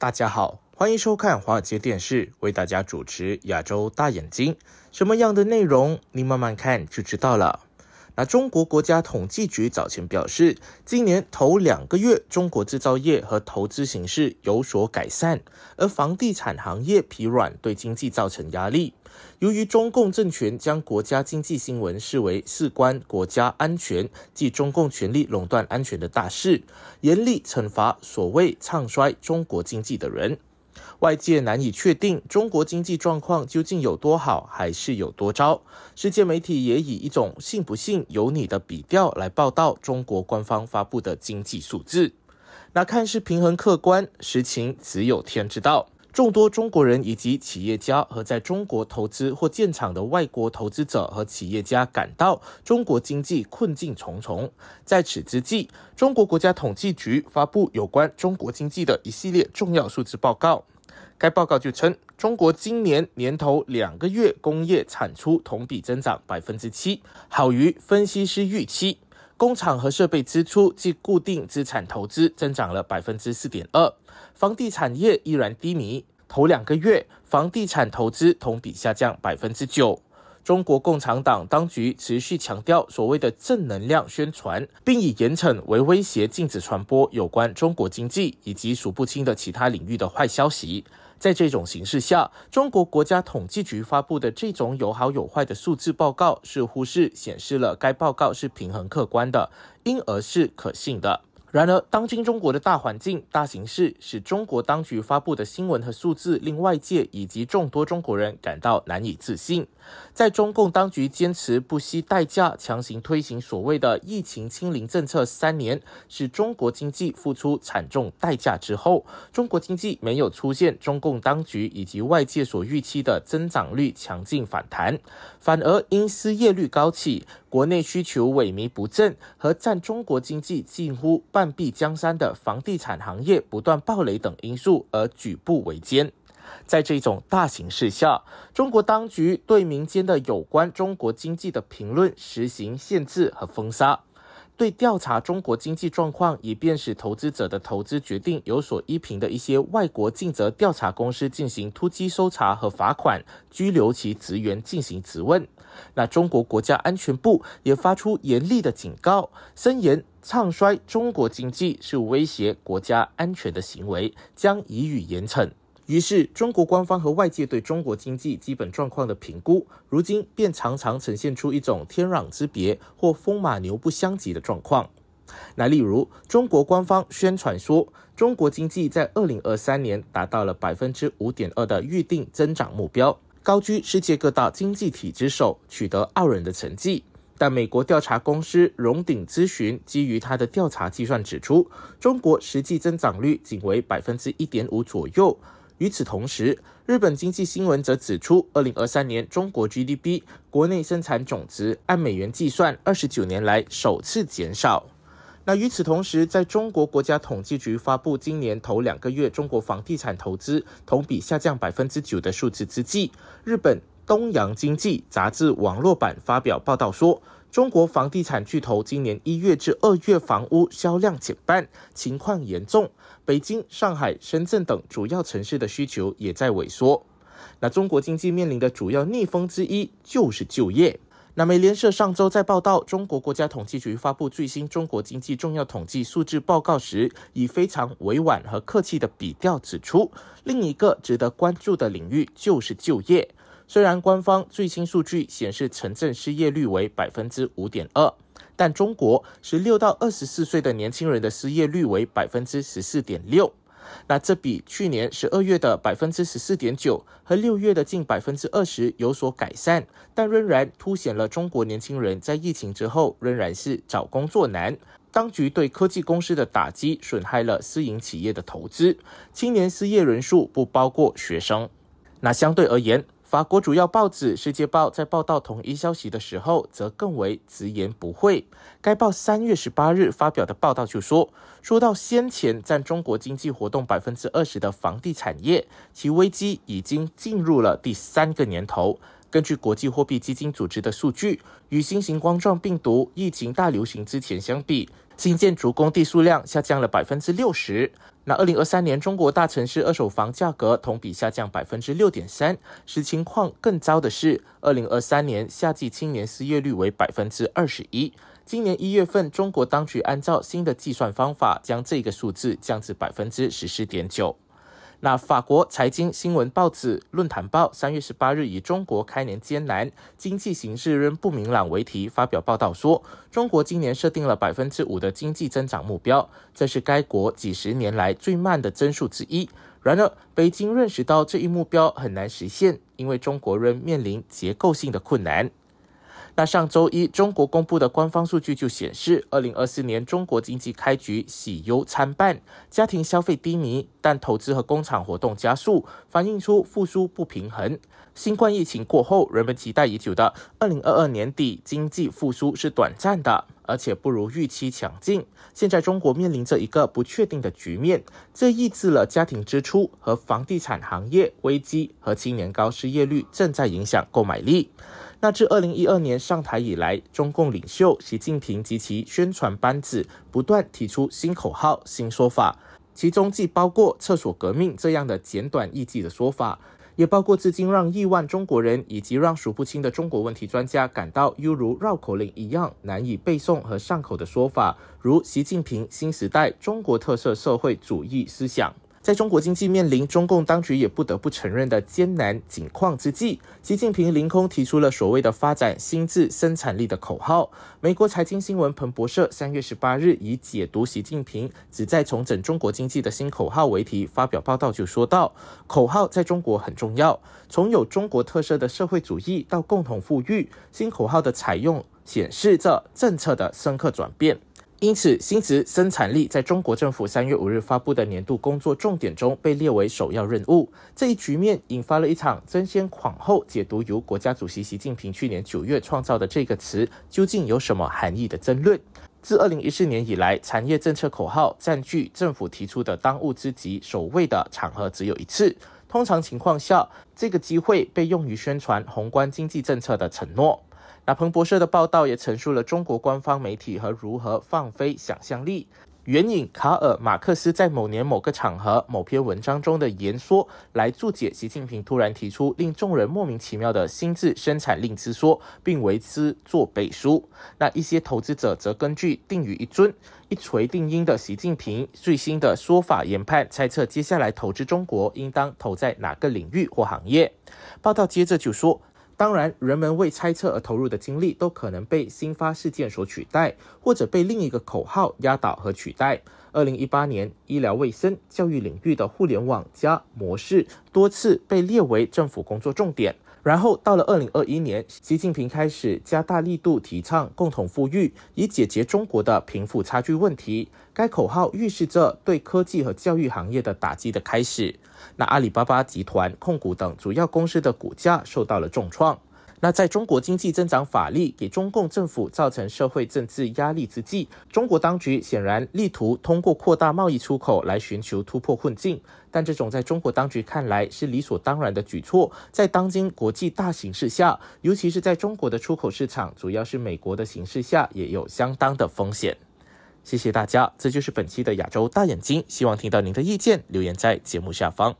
大家好，欢迎收看华尔街电视，为大家主持《亚洲大眼睛》，什么样的内容，你慢慢看就知道了。而中国国家统计局早前表示，今年头两个月，中国制造业和投资形势有所改善，而房地产行业疲软对经济造成压力。由于中共政权将国家经济新闻视为事关国家安全即中共权力垄断安全的大事，严厉惩罚所谓唱衰中国经济的人。外界难以确定中国经济状况究竟有多好，还是有多糟。世界媒体也以一种“信不信由你”的笔调来报道中国官方发布的经济数字，那看似平衡客观，实情只有天知道。众多中国人以及企业家和在中国投资或建厂的外国投资者和企业家感到中国经济困境重重。在此之际，中国国家统计局发布有关中国经济的一系列重要数字报告。该报告就称，中国今年年头两个月工业产出同比增长百分之七，好于分析师预期。工厂和设备支出及固定资产投资增长了百分之四点二，房地产业依然低迷，头两个月房地产投资同比下降百分之九。中国共产党当局持续强调所谓的正能量宣传，并以严惩为威胁，禁止传播有关中国经济以及数不清的其他领域的坏消息。在这种形势下，中国国家统计局发布的这种有好有坏的数字报告，似乎是显示了该报告是平衡客观的，因而是可信的。然而，当今中国的大环境、大形势，使中国当局发布的新闻和数字令外界以及众多中国人感到难以置信。在中共当局坚持不惜代价强行推行所谓的“疫情清零”政策三年，使中国经济付出惨重代价之后，中国经济没有出现中共当局以及外界所预期的增长率强劲反弹，反而因失业率高企。国内需求萎靡不振和占中国经济近乎半壁江山的房地产行业不断暴雷等因素而举步维艰。在这种大形势下，中国当局对民间的有关中国经济的评论实行限制和封杀。对调查中国经济状况，以便使投资者的投资决定有所依凭的一些外国尽责调查公司进行突击搜查和罚款，拘留其职员进行质问。那中国国家安全部也发出严厉的警告，声言唱衰中国经济是威胁国家安全的行为，将予以严惩。于是，中国官方和外界对中国经济基本状况的评估，如今便常常呈现出一种天壤之别或风马牛不相及的状况。那例如，中国官方宣传说，中国经济在二零二三年达到了百分之五点二的预定增长目标，高居世界各大经济体之首，取得傲人的成绩。但美国调查公司荣鼎咨询基于他的调查计算指出，中国实际增长率仅为百分之一点五左右。与此同时，日本经济新闻则指出，二零二三年中国 GDP 国内生产总值按美元计算，二十九年来首次减少。那与此同时，在中国国家统计局发布今年头两个月中国房地产投资同比下降百分之九的数字之际，日本《东洋经济》杂志网络版发表报道说。中国房地产巨头今年一月至二月房屋销量减半，情况严重。北京、上海、深圳等主要城市的需求也在萎缩。那中国经济面临的主要逆风之一就是就业。那美联社上周在报道中国国家统计局发布最新中国经济重要统计数字报告时，以非常委婉和客气的笔调指出，另一个值得关注的领域就是就业。虽然官方最新数据显示城镇失业率为百分之五点二，但中国十六到二十四岁的年轻人的失业率为百分之十四点六。那这比去年十二月的百分之十四点九和六月的近百分之二十有所改善，但仍然凸显了中国年轻人在疫情之后仍然是找工作难。当局对科技公司的打击损害了私营企业的投资，青年失业人数不包括学生。那相对而言，法国主要报纸《世界报》在报道同一消息的时候，则更为直言不讳。该报三月十八日发表的报道就说：“说到先前占中国经济活动百分之二十的房地产业，其危机已经进入了第三个年头。根据国际货币基金组织的数据，与新型冠状病毒疫情大流行之前相比。”新建筑工地数量下降了百分之六十。那二零二三年中国大城市二手房价格同比下降百分之六点三。使情况更糟的是，二零二三年夏季青年失业率为百分之二十一。今年一月份，中国当局按照新的计算方法，将这个数字降至百分之十四点九。那法国财经新闻报纸《论坛报》三月十八日以“中国开年艰难，经济形势仍不明朗”为题发表报道说，中国今年设定了百分之五的经济增长目标，这是该国几十年来最慢的增速之一。然而，北京认识到这一目标很难实现，因为中国仍面临结构性的困难。那上周一，中国公布的官方数据就显示，二零二四年中国经济开局喜忧参半，家庭消费低迷，但投资和工厂活动加速，反映出复苏不平衡。新冠疫情过后，人们期待已久的二零二二年底经济复苏是短暂的，而且不如预期强劲。现在中国面临着一个不确定的局面，这抑制了家庭支出和房地产行业危机，和青年高失业率正在影响购买力。那自二零一二年上台以来，中共领袖习近平及其宣传班子不断提出新口号、新说法，其中既包括“厕所革命”这样的简短易记的说法，也包括至今让亿万中国人以及让数不清的中国问题专家感到犹如绕口令一样难以背诵和上口的说法，如习近平新时代中国特色社会主义思想。在中国经济面临中共当局也不得不承认的艰难境况之际，习近平凌空提出了所谓的发展新制生产力的口号。美国财经新闻彭博社三月十八日以解读习近平旨在重整中国经济的新口号为题发表报道，就说到：“口号在中国很重要，从有中国特色的社会主义到共同富裕，新口号的采用显示着政策的深刻转变。”因此，新词“生产力”在中国政府三月五日发布的年度工作重点中被列为首要任务。这一局面引发了一场争先恐后解读由国家主席习近平去年九月创造的这个词究竟有什么含义的争论。自二零一四年以来，产业政策口号占据政府提出的当务之急首位的场合只有一次。通常情况下，这个机会被用于宣传宏观经济政策的承诺。那彭博社的报道也陈述了中国官方媒体和如何放飞想象力，援引卡尔·马克思在某年某个场合某篇文章中的言说来注解习近平突然提出令众人莫名其妙的新智生产令之说，并为之做背书。那一些投资者则根据定于一尊、一锤定音的习近平最新的说法研判，猜测接下来投资中国应当投在哪个领域或行业。报道接着就说。当然，人们为猜测而投入的精力都可能被新发事件所取代，或者被另一个口号压倒和取代。二零一八年，医疗卫生、教育领域的互联网加模式多次被列为政府工作重点。然后到了二零二一年，习近平开始加大力度提倡共同富裕，以解决中国的贫富差距问题。该口号预示着对科技和教育行业的打击的开始。那阿里巴巴集团控股等主要公司的股价受到了重创。那在中国经济增长乏力，给中共政府造成社会政治压力之际，中国当局显然力图通过扩大贸易出口来寻求突破困境。但这种在中国当局看来是理所当然的举措，在当今国际大形势下，尤其是在中国的出口市场主要是美国的形势下，也有相当的风险。谢谢大家，这就是本期的亚洲大眼睛。希望听到您的意见，留言在节目下方。